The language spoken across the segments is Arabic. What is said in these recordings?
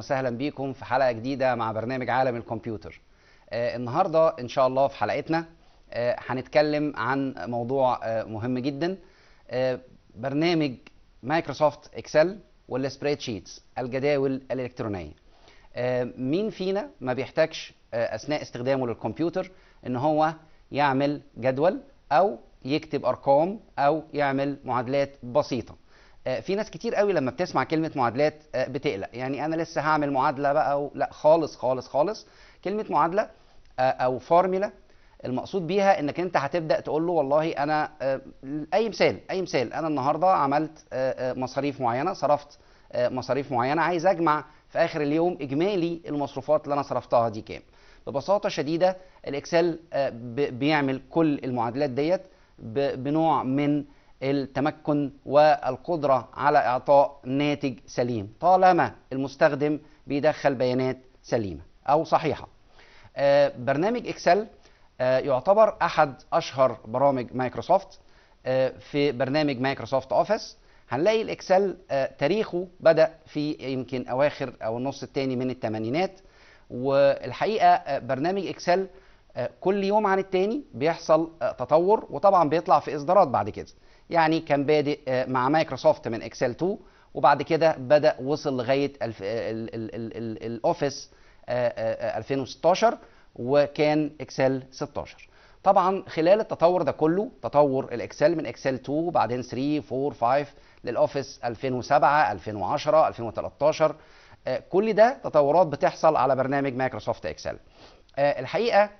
وسهلا بيكم في حلقه جديده مع برنامج عالم الكمبيوتر آه النهارده ان شاء الله في حلقتنا آه هنتكلم عن موضوع آه مهم جدا آه، برنامج مايكروسوفت اكسل والسبريد شيتس الجداول الالكترونيه آه، مين فينا ما بيحتاجش آه، اثناء استخدامه للكمبيوتر ان هو يعمل جدول او يكتب ارقام او يعمل معادلات بسيطه آه، في ناس كتير قوي لما بتسمع كلمه معادلات آه، بتقلق يعني انا لسه هعمل معادله بقى و... لا خالص خالص خالص كلمه معادله آه، او فورميلا المقصود بيها انك انت هتبدا تقول له والله انا اي مثال اي مثال انا النهارده عملت مصاريف معينه صرفت مصاريف معينه عايز اجمع في اخر اليوم اجمالي المصروفات اللي انا صرفتها دي كام ببساطه شديده الاكسل بيعمل كل المعادلات ديت بنوع من التمكن والقدرة على إعطاء ناتج سليم طالما المستخدم بيدخل بيانات سليمة أو صحيحة آه، برنامج إكسل آه، يعتبر أحد أشهر برامج مايكروسوفت آه، في برنامج مايكروسوفت أوفيس هنلاقي الإكسل تاريخه بدأ في يمكن أواخر أو النص الثاني من الثمانينات والحقيقة برنامج إكسل كل يوم عن التاني بيحصل تطور وطبعا بيطلع في إصدارات بعد كده يعني كان بادئ آه، مع مايكروسوفت من اكسل 2 وبعد كده بدا وصل لغايه الاوفيس 2016 وكان اكسل 16 طبعا خلال التطور ده كله تطور الاكسل من اكسل 2 وبعدين 3 4 5 للاوفيس 2007 2010 2013 كل ده تطورات بتحصل على برنامج مايكروسوفت اكسل آه، الحقيقه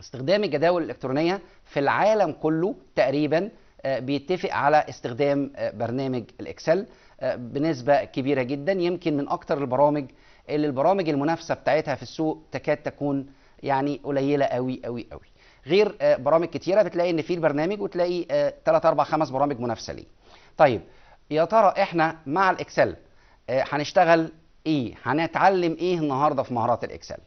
استخدام الجداول الالكترونيه في العالم كله تقريبا آه، بيتفق على استخدام آه، برنامج الاكسل آه، بنسبه كبيره جدا يمكن من اكتر البرامج اللي البرامج المنافسه بتاعتها في السوق تكاد تكون يعني قليله قوي قوي قوي غير برامج كتيره بتلاقي ان في البرنامج وتلاقي 3 4 5 برامج منافسه ليه طيب يا ترى احنا مع الاكسل هنشتغل ايه هنتعلم ايه النهارده في مهارات الاكسل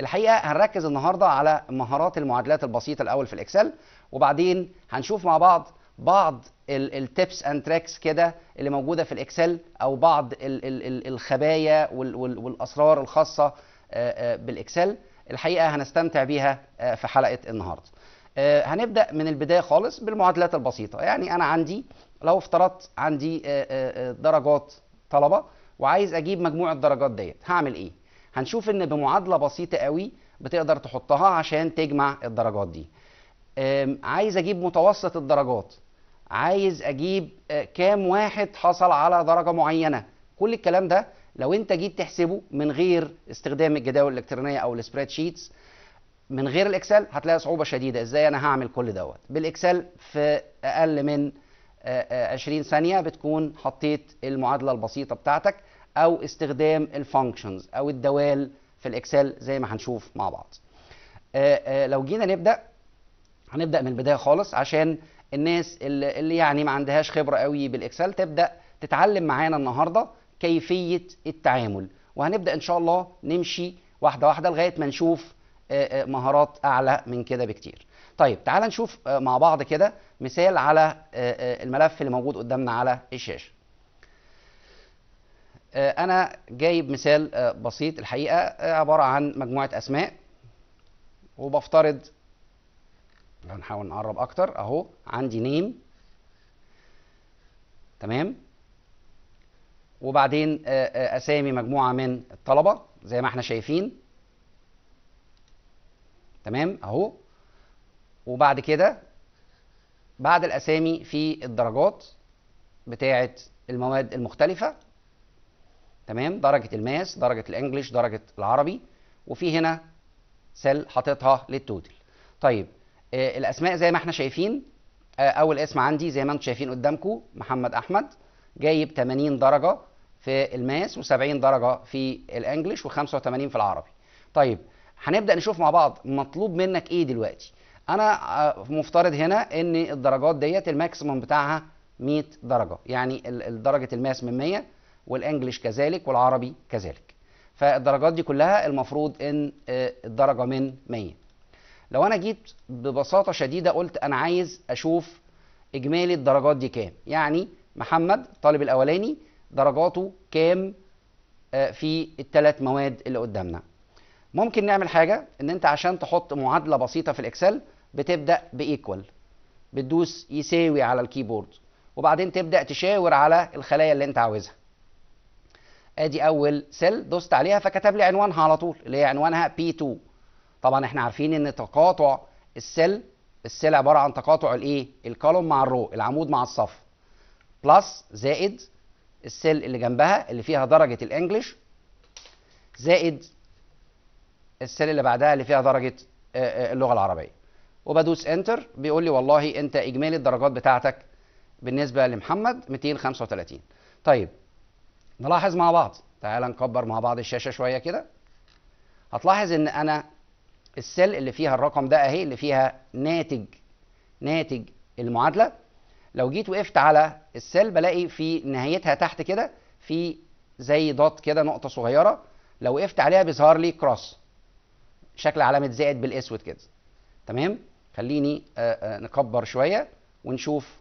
الحقيقه هنركز النهارده على مهارات المعادلات البسيطه الاول في الاكسل وبعدين هنشوف مع بعض بعض التيبس اند تراكس كده اللي موجوده في الاكسل او بعض الـ الـ الخبايا والـ والاسرار الخاصه آه، آه، بالاكسل الحقيقه هنستمتع بيها آه، في حلقه النهارده هنبدا من البدايه خالص بالمعادلات البسيطه يعني انا عندي لو افترضت عندي درجات طلبه وعايز اجيب مجموع الدرجات ديت هعمل ايه هنشوف ان بمعادله بسيطه قوي بتقدر تحطها عشان تجمع الدرجات دي عايز اجيب متوسط الدرجات عايز اجيب آه، كام واحد حصل على درجه معينه كل الكلام ده لو انت جيت تحسبه من غير استخدام الجداول الالكترونيه او السبريد شيتس من غير الاكسل هتلاقي صعوبه شديده ازاي انا هعمل كل دوت بالاكسل في اقل من 20 آه، آه، ثانيه بتكون حطيت المعادله البسيطه بتاعتك او استخدام الفانكشنز او الدوال في الاكسل زي ما هنشوف مع بعض لو جينا نبدا هنبدا من البدايه خالص عشان الناس اللي, اللي يعني ما عندهاش خبره قوي بالاكسل تبدا تتعلم معانا النهارده كيفيه التعامل وهنبدا ان شاء الله نمشي واحده واحده لغايه ما نشوف آه، آه، مهارات اعلى من كده بكتير طيب تعال نشوف آه، مع بعض كده مثال على الملف اللي موجود قدامنا على الشاشه انا جايب مثال بسيط الحقيقه عباره عن مجموعه اسماء وبفترض لو نحاول نقرب اكتر اهو عندي نيم تمام وبعدين آه، آه، اسامي مجموعه من الطلبه زي ما احنا شايفين تمام اهو وبعد كده بعد الاسامي في الدرجات بتاعه المواد المختلفه تمام درجه الماس درجه الانجليش درجه العربي وفي هنا سل حاططها للتوتل طيب آه، الاسماء زي ما احنا شايفين آه، اول اسم عندي زي ما انتم شايفين قدامكم محمد احمد جايب 80 درجه في الماس و70 درجه في الانجليش و85 في العربي طيب هنبدا نشوف مع بعض مطلوب منك ايه دلوقتي انا آه، مفترض هنا ان الدرجات ديت الماكسيمم بتاعها 100 درجه يعني درجه الماس من 100 والانجليش كذلك والعربي كذلك فالدرجات دي كلها المفروض ان الدرجه من 100 لو انا جيت ببساطه شديده قلت انا عايز اشوف اجمالي الدرجات دي كام يعني محمد الطالب الاولاني درجاته كام آه، في الثلاث مواد اللي قدامنا ممكن نعمل حاجه ان انت عشان تحط معادله بسيطه في الاكسل بتبدا بايكوال بتدوس يساوي على الكيبورد وبعدين تبدا تشاور على الخلايا اللي انت عاوزها ادي اول سيل دوست عليها فكتب لي عنوانها على طول اللي هي عنوانها P2 طبعا احنا عارفين ان تقاطع السل السل عباره عن تقاطع الايه الكولوم مع الرو العمود مع الصف بلس زائد السل اللي جنبها اللي فيها درجه الانجليش زائد السل اللي بعدها اللي فيها درجه آه، آه، اللغه العربيه وبدوس انتر بيقول لي والله انت اجمالي الدرجات بتاعتك بالنسبه لمحمد 235 طيب نلاحظ مع بعض تعال نكبر مع بعض الشاشه شويه كده هتلاحظ ان انا السيل اللي فيها الرقم ده اهي اللي فيها ناتج ناتج المعادله لو جيت وقفت على السيل بلاقي في نهايتها تحت كده في زي دوت كده نقطه صغيره لو وقفت عليها بيظهر لي كروس شكل علامه زائد بالاسود كده تمام خليني آه، آه، نكبر شويه ونشوف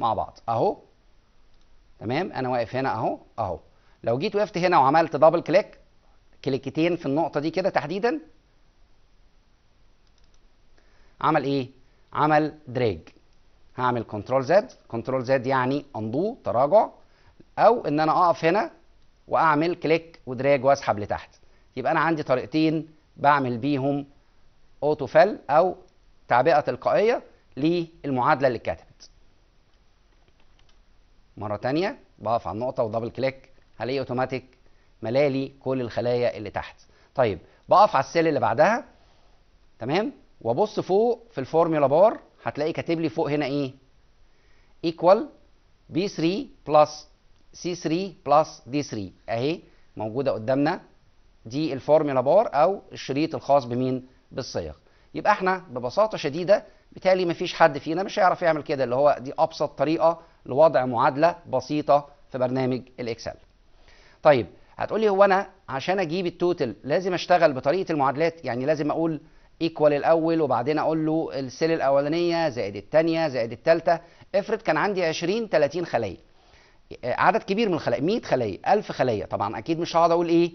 مع بعض اهو تمام انا واقف هنا اهو اهو لو جيت وقفت هنا وعملت دبل كليك كليكتين في النقطه دي كده تحديدا عمل ايه؟ عمل دراج هعمل كنترول زد كنترول زد يعني اندو تراجع او ان انا اقف هنا واعمل كليك ودراج واسحب لتحت يبقى انا عندي طريقتين بعمل بيهم اوتو فل او تعبئه تلقائيه للمعادله اللي اتكتبت مره تانية بقف على النقطه ودبل كليك هلاقي اوتوماتيك ملالي كل الخلايا اللي تحت طيب بقف على السيل اللي بعدها تمام وابص فوق في الفورميولا بار هتلاقي كاتب لي فوق هنا ايه ايكوال بي 3 بلس سي 3 بلس دي 3 اهي موجوده قدامنا دي الفورميولا بار او الشريط الخاص بمين بالصيغ يبقى احنا ببساطه شديده بالتالي مفيش حد فينا مش هيعرف يعمل كده اللي هو دي ابسط طريقه لوضع معادله بسيطه في برنامج الاكسل طيب هتقولي هو انا عشان اجيب التوتل لازم اشتغل بطريقه المعادلات يعني لازم اقول ايكوال الاول وبعدين اقول له السيل الاولانيه زائد الثانيه زائد الثالثه افرض كان عندي 20 30 خليه عدد كبير من الخلايا 100 خليه 1000 خليه طبعا اكيد مش هقعد اقول ايه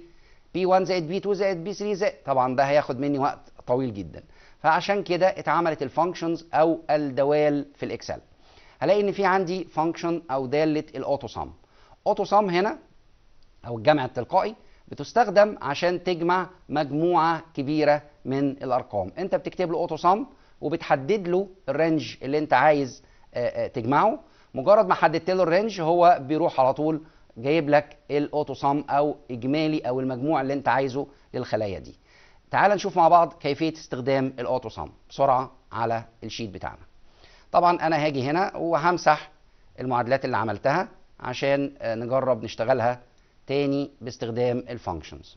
بي 1 زائد بي 2 زائد بي 3 زائد طبعا ده هياخد مني وقت طويل جدا فعشان كده اتعملت الفانكشنز او الدوال في الاكسل هلاقي ان في عندي فانكشن او داله الاوتو سام اوتو سام هنا او الجمع التلقائي بتستخدم عشان تجمع مجموعه كبيره من الارقام انت بتكتب له اوتو سم وبتحدد له الرينج اللي انت عايز آه، آه، تجمعه مجرد ما حددت له الرينج هو بيروح على طول جايب لك الاوتو سم او اجمالي او المجموع اللي انت عايزه للخلايا دي تعال نشوف مع بعض كيفيه استخدام الاوتو سم بسرعه على الشيت بتاعنا طبعا انا هاجي هنا وهمسح المعادلات اللي عملتها عشان آه، نجرب نشتغلها تاني باستخدام الفانكشنز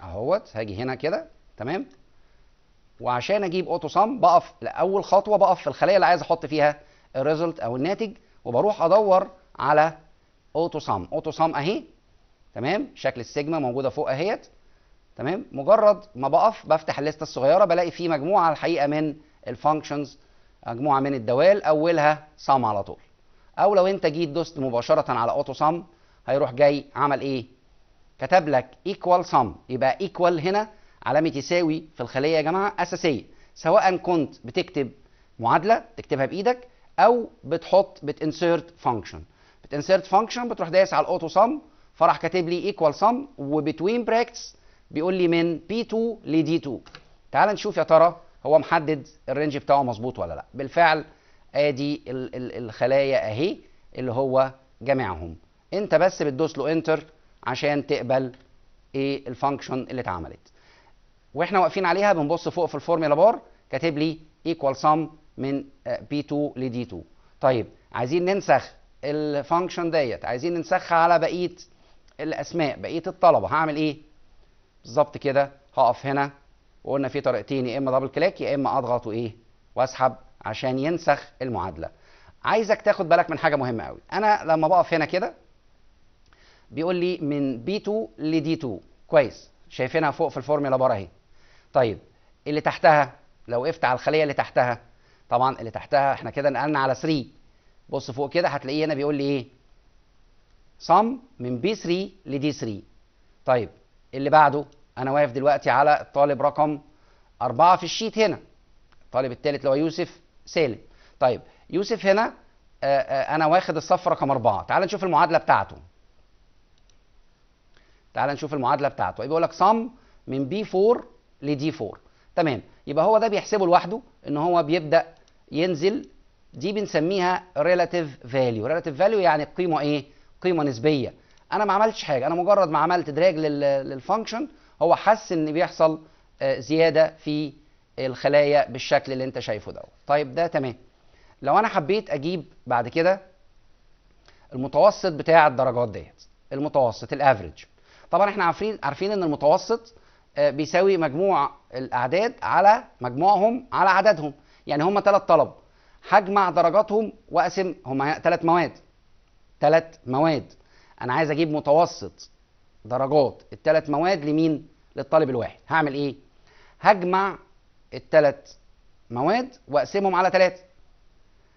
اهوت هاجي هنا كده تمام وعشان اجيب اوتو سم بقف لاول خطوه بقف في الخليه اللي عايز احط فيها الريزلت او الناتج وبروح ادور على اوتو سم اوتو سم اهي تمام شكل السيجما موجوده فوق اهيت تمام مجرد ما بقف بفتح الليسته الصغيره بلاقي فيه مجموعه الحقيقه من الفانكشنز مجموعه من الدوال اولها سم على طول او لو انت جيت دوست مباشره على اوتو سم هيروح جاي عمل ايه كتب لك ايكوال سم يبقى ايكوال هنا علامه يساوي في الخليه يا جماعه اساسيه سواء كنت بتكتب معادله تكتبها بايدك او بتحط بتنسيرت فانكشن بتنسيرت فانكشن بتروح دايس على الاوتو سم فراح كاتب لي ايكوال سم وبتوين براكتس بيقول لي من بي 2 لدي 2 تعال نشوف يا ترى هو محدد الرينج بتاعه مظبوط ولا لا بالفعل ادي الخلايا اهي اللي هو جميعهم انت بس بتدوس له انتر عشان تقبل ايه الفانكشن اللي اتعملت واحنا واقفين عليها بنبص فوق في الفورميلا بار كاتب لي ايكوال سم من بي 2 لدي 2 طيب عايزين ننسخ الفانكشن ديت عايزين ننسخها على بقيه الاسماء بقيه الطلبه هعمل ايه بالظبط كده هقف هنا وقلنا في طريقتين يا اما دبل كليك يا اما اضغط وايه واسحب عشان ينسخ المعادله عايزك تاخد بالك من حاجه مهمه قوي انا لما بقف هنا كده بيقول لي من بي 2 لدي 2 كويس شايفينها فوق في الفورميلا بره اهي طيب اللي تحتها لو وقفت على الخليه اللي تحتها طبعا اللي تحتها احنا كده نقلنا على 3 بص فوق كده هتلاقيه هنا بيقول لي ايه صم من بي 3 لدي 3 طيب اللي بعده انا واقف دلوقتي على الطالب رقم 4 في الشيت هنا الطالب الثالث اللي هو يوسف سالم طيب يوسف هنا آه، آه، انا واخد الصف رقم أربعة تعال نشوف المعادله بتاعته تعال نشوف المعادله بتاعته يبقى لك صم من بي 4 لدي 4 تمام يبقى هو ده بيحسبه لوحده ان هو بيبدا ينزل دي بنسميها ريلاتيف فاليو ريلاتيف فاليو يعني قيمه ايه قيمه نسبيه انا ما عملتش حاجه انا مجرد ما عملت دراج للفانكشن هو حس ان بيحصل آه، زياده في الخلايا بالشكل اللي انت شايفه ده طيب ده تمام لو انا حبيت اجيب بعد كده المتوسط بتاع الدرجات ديت المتوسط الافريج طبعا احنا عارفين عارفين ان المتوسط آه، بيساوي مجموع الاعداد على مجموعهم على عددهم يعني هم ثلاث طلب هجمع درجاتهم واقسم هم ثلاث مواد ثلاث مواد انا عايز اجيب متوسط درجات الثلاث مواد لمين للطالب الواحد هعمل ايه هجمع الثلاث مواد واقسمهم على ثلاثة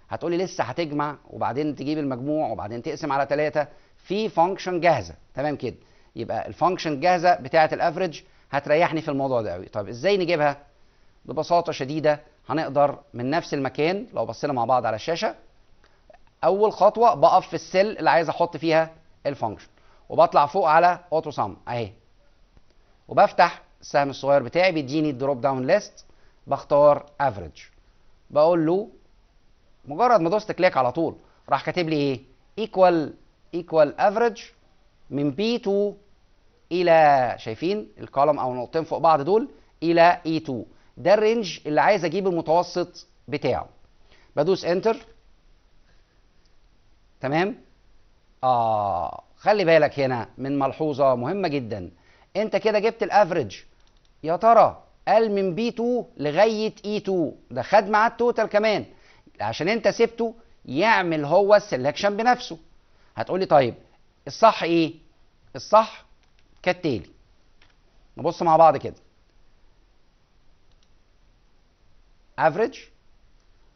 هتقولي لسه هتجمع وبعدين تجيب المجموع وبعدين تقسم على ثلاثة في فانكشن جاهزة تمام كده يبقى الفانكشن الجاهزة بتاعة الافريج هتريحني في الموضوع ده قوي طيب ازاي نجيبها ببساطة شديدة هنقدر من نفس المكان لو بصينا مع بعض على الشاشة اول خطوة بقف في السيل اللي عايز احط فيها الفانكشن وبطلع فوق على اوتو سم اهي وبفتح السهم الصغير بتاعي بيديني الدروب داون ليست بختار افريج بقول له مجرد ما دوست كليك على طول راح كاتب لي ايه ايكوال ايكوال افريج من بي 2 الى شايفين الكولم او النقطتين فوق بعض دول الى اي e 2 ده الرينج اللي عايز اجيب المتوسط بتاعه بدوس انتر تمام اه خلي بالك هنا من ملحوظه مهمه جدا انت كده جبت الافريج يا ترى قال من بي 2 لغايه اي e 2 ده خد معاه التوتال كمان عشان انت سبته يعمل هو السلكشن بنفسه هتقول لي طيب الصح ايه الصح كالتالي نبص مع بعض كده افريج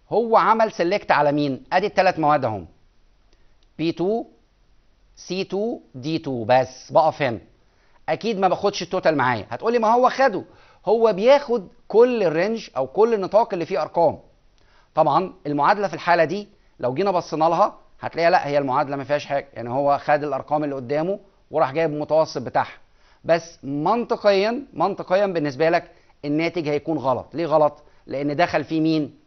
هو عمل سلكت على مين ادي الثلاث مواد اهم بي 2 سي 2 دي 2 بس بقف هنا اكيد ما باخدش التوتال معايا هتقول لي ما هو خده هو بياخد كل الرينج او كل النطاق اللي فيه ارقام طبعا المعادله في الحاله دي لو جينا بصينا لها هتلاقيها لا هي المعادله ما فيهاش حاجه يعني هو خد الارقام اللي قدامه وراح جايب المتوسط بتاعها بس منطقيا منطقيا بالنسبه لك الناتج هيكون غلط ليه غلط لان دخل فيه مين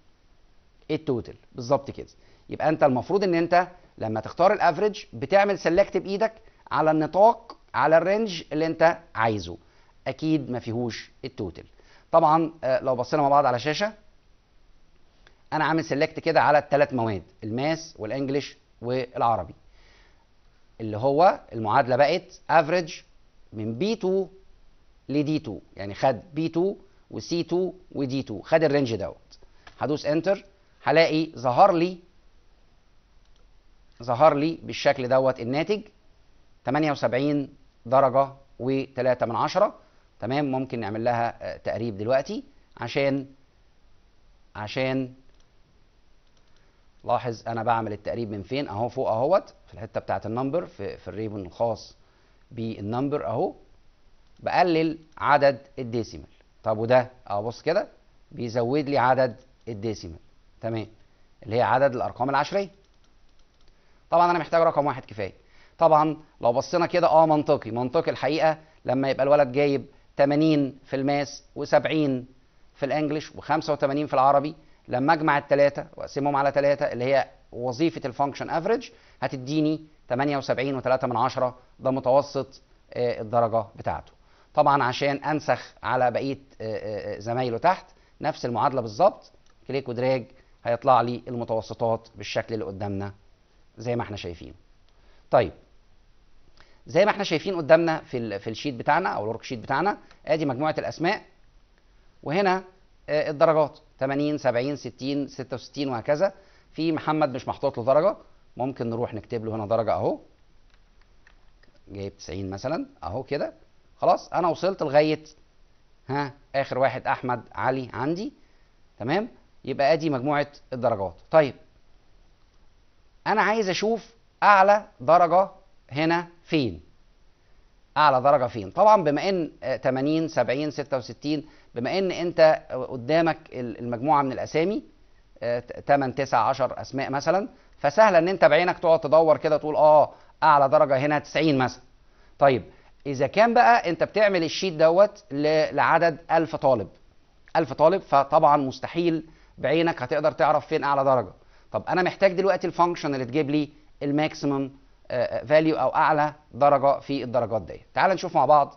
التوتال بالظبط كده يبقى انت المفروض ان انت لما تختار الافريج بتعمل سيلكت بايدك على النطاق على الرينج اللي انت عايزه اكيد ما فيهوش التوتل طبعا آه، لو بصينا مع بعض على شاشه انا عامل سيلكت كده على الثلاث مواد الماس والانجليش والعربي اللي هو المعادله بقت افريج من بي 2 لدي 2 يعني خد بي 2 وسي 2 ودي 2 خد الرينج دوت هدوس انتر هلاقي ظهر لي ظهر لي بالشكل دوت الناتج 78 درجه و3 من عشرة تمام ممكن نعمل لها آه، تقريب دلوقتي عشان عشان لاحظ انا بعمل التقريب من فين اهو فوق اهوت في الحته بتاعه النمبر في, في الريبون الخاص بالنمبر اهو بقلل عدد الديسيمال طب وده اهو بص كده بيزود لي عدد الديسيمال تمام اللي هي عدد الارقام العشريه طبعا انا محتاج رقم واحد كفايه طبعا لو بصينا كده اه منطقي منطقي الحقيقه لما يبقى الولد جايب 80 في الماس و70 في الانجليش و85 في العربي لما اجمع الثلاثه واقسمهم على ثلاثه اللي هي وظيفه الفانكشن افريج هتديني 78.3 من عشرة ده متوسط آه، الدرجه بتاعته طبعا عشان انسخ على بقيه آه، آه، زمايله تحت نفس المعادله بالظبط كليك ودراج هيطلع لي المتوسطات بالشكل اللي قدامنا زي ما احنا شايفين طيب زي ما احنا شايفين قدامنا في في الشيت بتاعنا او الورك شيت بتاعنا ادي مجموعه الاسماء وهنا آه، الدرجات 80 70 60 66 وهكذا في محمد مش محطوط له درجه ممكن نروح نكتب له هنا درجه اهو جايب 90 مثلا اهو كده خلاص انا وصلت لغايه ها اخر واحد احمد علي عندي تمام يبقى ادي مجموعه الدرجات طيب انا عايز اشوف اعلى درجه هنا فين اعلى درجه فين طبعا بما ان 80 70 66 بما ان انت آه، قدامك المجموعه من الاسامي 8 9 10 اسماء مثلا فسهل ان انت بعينك تقعد تدور كده تقول اه اعلى درجه هنا 90 مثلا طيب اذا كان بقى انت بتعمل الشيت دوت لعدد 1000 طالب 1000 طالب فطبعا مستحيل بعينك هتقدر تعرف فين اعلى درجه طب انا محتاج دلوقتي الفانكشن اللي تجيب لي الماكسيمم فاليو آه، آه، او اعلى درجه في الدرجات دي تعال نشوف مع بعض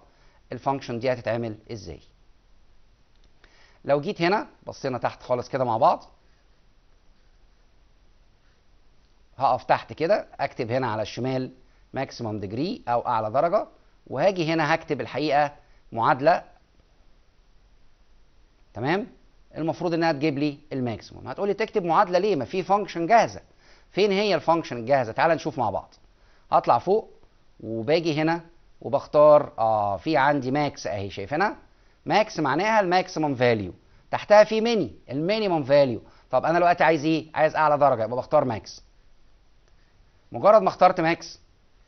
الفانكشن دي هتتعمل ازاي لو جيت هنا بصينا تحت خالص كده مع بعض هقف تحت كده اكتب هنا على الشمال ماكسيمم ديجري او اعلى درجه وهاجي هنا هكتب الحقيقه معادله تمام المفروض انها تجيب لي الماكسيمم هتقولي تكتب معادله ليه ما في فانكشن جاهزه فين هي الفانكشن الجاهزه تعال نشوف مع بعض اطلع فوق وباجي هنا وبختار اه في عندي ماكس اهي شايفينها ماكس معناها الماكسيمم فاليو تحتها في ميني المينيمم فاليو طب انا دلوقتي عايز ايه عايز اعلى درجه يبقى بختار ماكس مجرد ما اخترت ماكس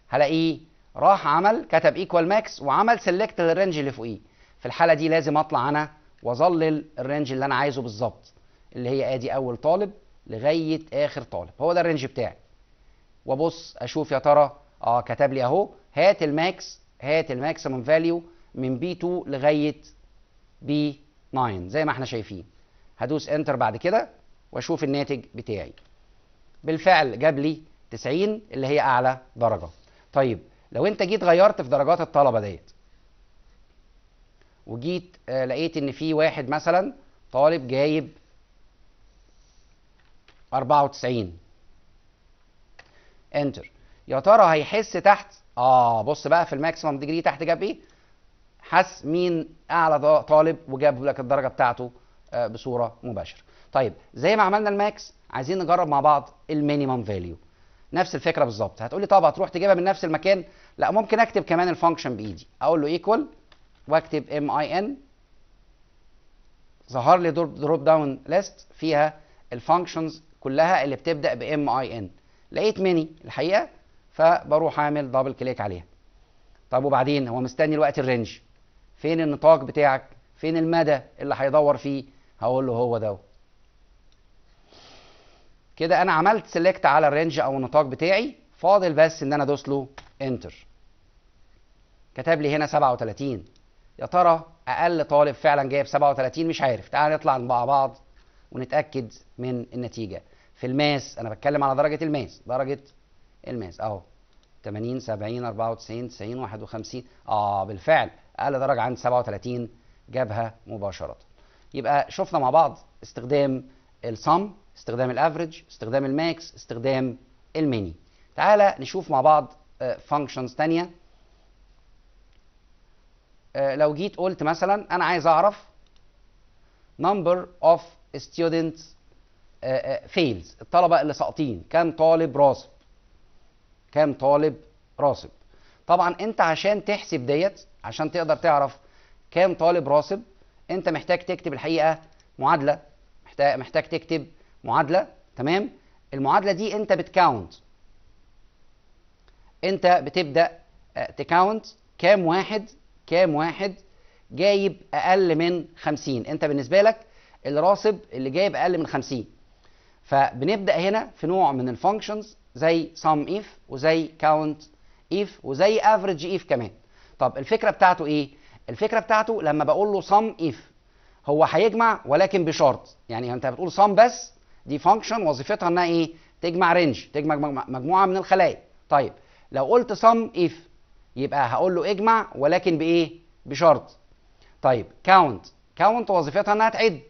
هلاقيه راح عمل كتب ايكوال ماكس وعمل سيلكت للرينج اللي فوقيه في الحاله دي لازم اطلع انا واظلل الرينج اللي انا عايزه بالظبط اللي هي ادي اول طالب لغايه اخر طالب هو ده الرينج بتاعي وابص اشوف يا ترى اه كتب لي اهو هات الماكس هات الماكسيمم فاليو من بي 2 لغايه بي 9 زي ما احنا شايفين هدوس انتر بعد كده واشوف الناتج بتاعي بالفعل جاب لي 90 اللي هي اعلى درجه طيب لو انت جيت غيرت في درجات الطلبه ديت وجيت آه، لقيت ان في واحد مثلا طالب جايب 94 انتر يا ترى هيحس تحت اه بص بقى في الماكسيمم ديجري تحت جاب ايه حس مين اعلى طالب وجاب لك الدرجه بتاعته آه، بصوره مباشره طيب زي ما عملنا الماكس عايزين نجرب مع بعض المينيمم فاليو نفس الفكره بالظبط هتقول لي طب هتروح تجيبها من نفس المكان لا ممكن اكتب كمان الفانكشن بايدي اقول له ايكوال واكتب ام اي ان ظهر لي دروب داون ليست فيها الفانكشنز كلها اللي بتبدا بام اي ان لقيت ميني الحقيقه فبروح اعمل دبل كليك عليها طب وبعدين هو مستني الوقت الرينج فين النطاق بتاعك فين المدى اللي هيدور فيه هقول له هو ده كده انا عملت سيلكت على الرينج او النطاق بتاعي فاضل بس ان انا ادوس له انتر كتب لي هنا 37 يا ترى اقل طالب فعلا جايب 37 مش عارف تعال نطلع مع بعض ونتاكد من النتيجه في الماس انا بتكلم على درجه الماس درجه الماس اهو 80 70 94 90 51 اه بالفعل اقل درجه عند 37 جابها مباشره يبقى شفنا مع بعض استخدام الصم استخدام الافريج استخدام الماكس استخدام الميني تعالى نشوف مع بعض فانكشنز آه، ثانيه آه، لو جيت قلت مثلا انا عايز اعرف number of students فيلز آه، آه، الطلبه اللي ساقطين كام طالب راسب كام طالب راسب طبعا انت عشان تحسب ديت عشان تقدر تعرف كام طالب راسب انت محتاج تكتب الحقيقه معادله محتاج محتاج تكتب معادله تمام المعادله دي انت بتكاونت انت بتبدا آه، تكاونت كام واحد كام واحد جايب اقل من 50 انت بالنسبه لك الراسب اللي جايب اقل من 50 فبنبدا هنا في نوع من الفانكشنز زي sum اف وزي كاونت اف وزي افريج اف كمان طب الفكره بتاعته ايه الفكره بتاعته لما بقول له sum اف هو هيجمع ولكن بشرط يعني انت بتقول sum بس دي فانكشن وظيفتها انها ايه تجمع رينج تجمع مجموعه من الخلايا طيب لو قلت sum اف يبقى هقول له اجمع ولكن بايه بشرط طيب كاونت كاونت وظيفتها انها تعد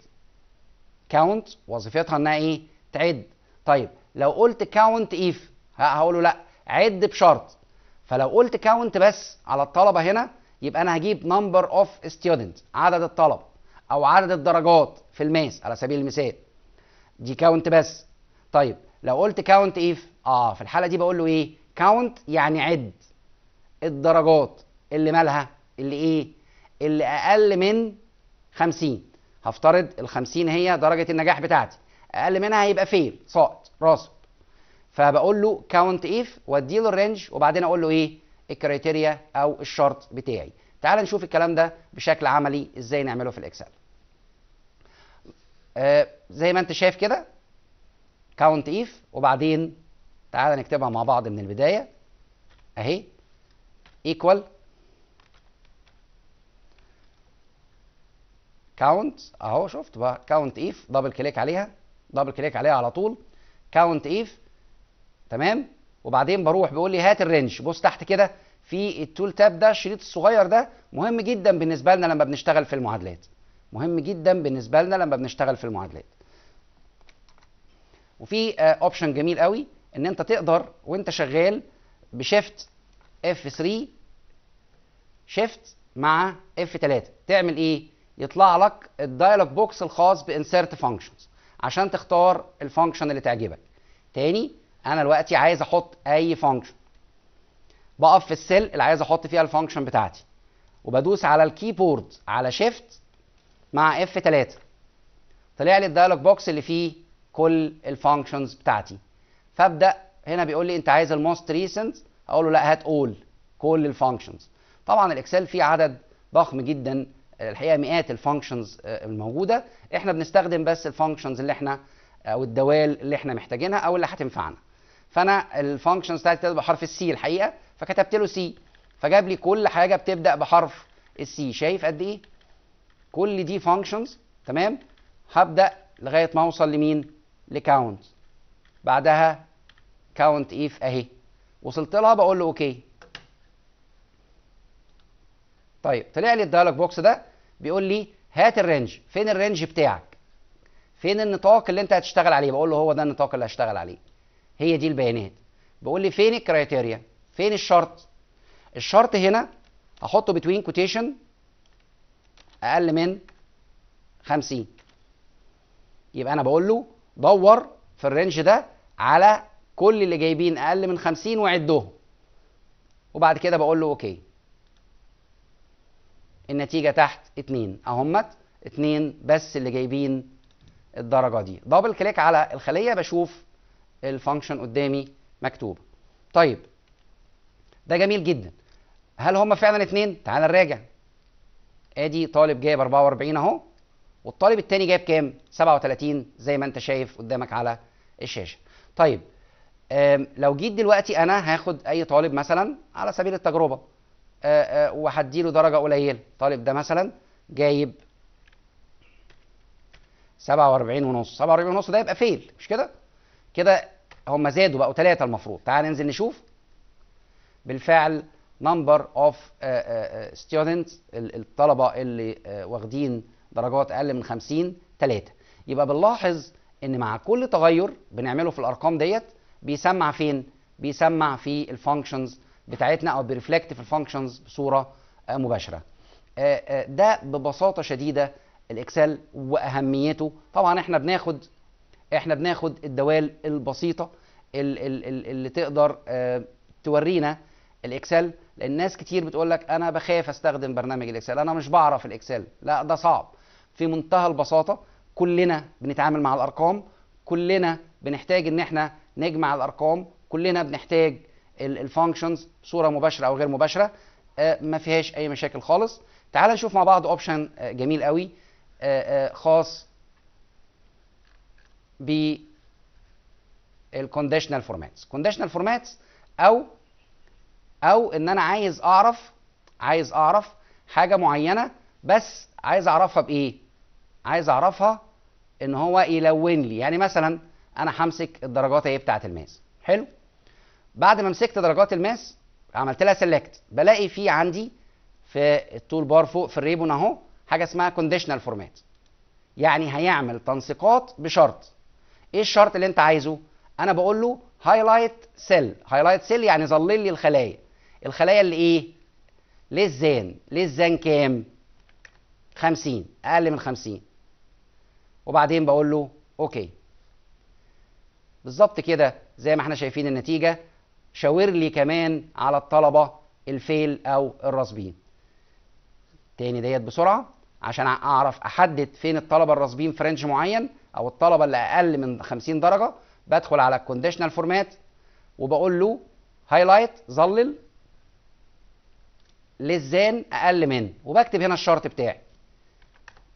كاونت وظيفتها انها ايه تعد طيب لو قلت كاونت ايف هقوله لا عد بشرط فلو قلت كاونت بس على الطلبه هنا يبقى انا هجيب نمبر اوف ستودنت عدد الطلبه او عدد الدرجات في الماس على سبيل المثال دي كاونت بس طيب لو قلت كاونت ايف اه في الحاله دي بقول له ايه كاونت يعني عد الدرجات اللي مالها اللي ايه اللي اقل من 50 هفترض ال 50 هي درجه النجاح بتاعتي اقل منها هيبقى فيل ساقط راسب فبقول له كاونت ايف واديله الرينج وبعدين اقول له ايه الكريتيريا او الشرط بتاعي تعال نشوف الكلام ده بشكل عملي ازاي نعمله في الاكسل آه زي ما انت شايف كده كاونت ايف وبعدين تعال نكتبها مع بعض من البدايه اهي ايكوال كاونت اهو شفت بقى كاونت ايف دبل كليك عليها دبل كليك عليها على طول كاونت ايف تمام وبعدين بروح بيقول لي هات الرينج بص تحت كده في التول تاب ده الشريط الصغير ده مهم جدا بالنسبه لنا لما بنشتغل في المعادلات مهم جدا بالنسبه لنا لما بنشتغل في المعادلات وفي اوبشن آه، جميل قوي ان انت تقدر وانت شغال بشيفت اف 3 شيفت مع اف 3 تعمل ايه يطلع لك الدايلوج بوكس الخاص بانسيرت فانكشنز عشان تختار الفانكشن اللي تعجبك تاني انا دلوقتي عايز احط اي فانكشن بقف في السيل اللي عايز احط فيها الفانكشن بتاعتي وبدوس على الكيبورد على شيفت مع اف 3 طلع لي الدايلوج بوكس اللي فيه كل الفانكشنز بتاعتي فابدا هنا بيقول لي انت عايز الموست ريسنت اقول له لا هات اول كل الفانكشنز طبعا الاكسل فيه عدد ضخم جدا الحقيقه مئات الفانكشنز آه، الموجوده احنا بنستخدم بس الفانكشنز اللي احنا آه، او الدوال اللي احنا محتاجينها او اللي هتنفعنا فانا الفانكشنز بتاعتي بتبدا بحرف السي الحقيقه فكتبت له سي فجاب لي كل حاجه بتبدا بحرف السي شايف قد ايه كل دي فانكشنز تمام هبدا لغايه ما اوصل لمين لكاونت بعدها كاونت اف اهي وصلت لها بقول له اوكي طيب طلع لي الدايلوج بوكس ده بيقول لي هات الرينج فين الرينج بتاعك فين النطاق اللي انت هتشتغل عليه بقول له هو ده النطاق اللي هشتغل عليه هي دي البيانات بقول لي فين الكرايتيريا فين الشرط الشرط هنا هحطه بتوين كوتيشن اقل من 50 يبقى انا بقول له دور في الرينج ده على كل اللي جايبين اقل من 50 وعدهم وبعد كده بقول له اوكي النتيجة تحت 2 اهمت 2 بس اللي جايبين الدرجة دي دبل كليك على الخلية بشوف الفانكشن قدامي مكتوبة طيب ده جميل جدا هل هم فعلا اتنين؟ تعال نراجع ادي طالب جايب 44 اهو والطالب التاني جايب كام؟ 37 زي ما انت شايف قدامك على الشاشة طيب لو جيت دلوقتي انا هاخد اي طالب مثلا على سبيل التجربه آه، آه، وهديله درجة قليلة طالب ده مثلا جايب 47 ونص 47 ونص ده يبقى فيل مش كده كده هم زادوا بقوا ثلاثة المفروض تعال ننزل نشوف بالفعل number of آه، students الطلبة اللي واخدين درجات أقل من 50 ثلاثة يبقى بنلاحظ إن مع كل تغير بنعمله في الأرقام ديت بيسمع فين؟ بيسمع في الفانكشنز بتاعتنا او في الفانكشنز بصوره آه، مباشره آه، آه، ده ببساطه شديده الاكسل واهميته طبعا احنا بناخد احنا بناخد الدوال البسيطه اللي تقدر تورينا الاكسل لان ناس كتير بتقول لك انا بخاف استخدم برنامج الاكسل انا مش بعرف الاكسل لا ده صعب في منتهى البساطه كلنا بنتعامل مع الارقام كلنا بنحتاج ان احنا نجمع الارقام كلنا بنحتاج الفانكشنز صوره مباشره او غير مباشره آه، ما فيهاش اي مشاكل خالص تعال نشوف مع بعض اوبشن آه، جميل قوي آه، خاص ب الكونديشنال فورماتس كونديشنال فورماتس او او ان انا عايز اعرف عايز اعرف حاجه معينه بس عايز اعرفها بايه عايز اعرفها ان هو يلون لي يعني مثلا انا همسك الدرجات ايه بتاعه الماس حلو بعد ما مسكت درجات الماس عملت لها سيلكت بلاقي في عندي في التول بار فوق في الريبون اهو حاجه اسمها كونديشنال فورمات يعني هيعمل تنسيقات بشرط ايه الشرط اللي انت عايزه انا بقول له هايلايت سيل هايلايت سيل يعني ظلل لي الخلايا الخلايا اللي ايه ليه الزان ليه الزان كام 50 اقل من 50 وبعدين بقول له اوكي بالظبط كده زي ما احنا شايفين النتيجه شاور لي كمان على الطلبة الفيل أو الراسبين تاني ديت بسرعة عشان أعرف أحدد فين الطلبة الراسبين في رينج معين أو الطلبة اللي أقل من 50 درجة بدخل على الكونديشنال فورمات وبقول له هايلايت ظلل للزان اقل من وبكتب هنا الشرط بتاعي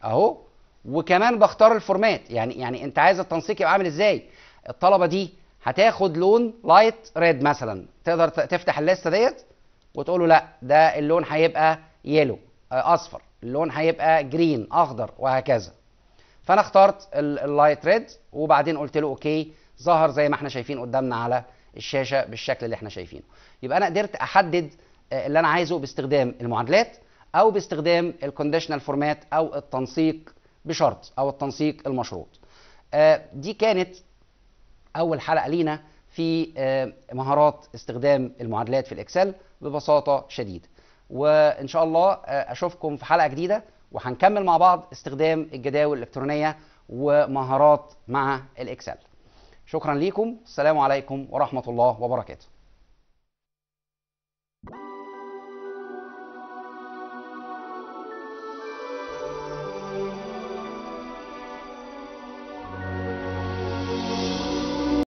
اهو وكمان بختار الفورمات يعني يعني انت عايز التنسيق يبقى عامل ازاي الطلبه دي هتاخد لون لايت ريد مثلا تقدر تفتح الليسته ديت وتقول له لا ده اللون هيبقى يلو آه، اصفر اللون هيبقى جرين اخضر وهكذا فانا اخترت اللايت ريد وبعدين قلت له اوكي ظهر زي ما احنا شايفين قدامنا على الشاشه بالشكل اللي احنا شايفينه يبقى انا قدرت احدد آه، اللي انا عايزه باستخدام المعادلات او باستخدام الكونديشنال فورمات او التنسيق بشرط او التنسيق المشروط آه، دي كانت أول حلقة لينا في آه، مهارات استخدام المعادلات في الإكسل ببساطة شديدة وإن شاء الله آه، أشوفكم في حلقة جديدة وهنكمل مع بعض استخدام الجداول الإلكترونية ومهارات مع الإكسل شكرا ليكم السلام عليكم ورحمة الله وبركاته